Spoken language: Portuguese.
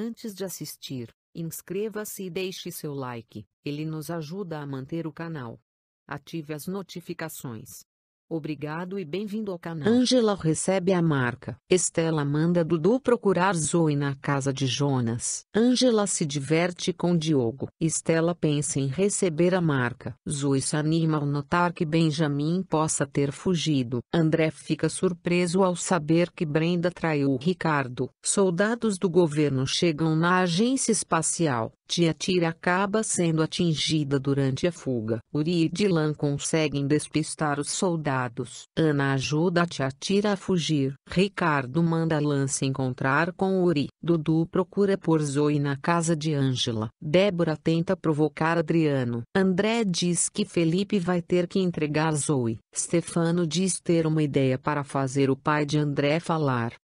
Antes de assistir, inscreva-se e deixe seu like, ele nos ajuda a manter o canal. Ative as notificações. Obrigado e bem-vindo ao canal. Angela recebe a marca. Estela manda Dudu procurar Zoe na casa de Jonas. Angela se diverte com Diogo. Estela pensa em receber a marca. Zoe se anima ao notar que Benjamin possa ter fugido. André fica surpreso ao saber que Brenda traiu Ricardo. Soldados do governo chegam na agência espacial. Tia Tira acaba sendo atingida durante a fuga. Uri e Dilan conseguem despistar os soldados. Ana ajuda Tia Tira a fugir. Ricardo manda Lan se encontrar com Uri. Dudu procura por Zoe na casa de Angela. Débora tenta provocar Adriano. André diz que Felipe vai ter que entregar Zoe. Stefano diz ter uma ideia para fazer o pai de André falar.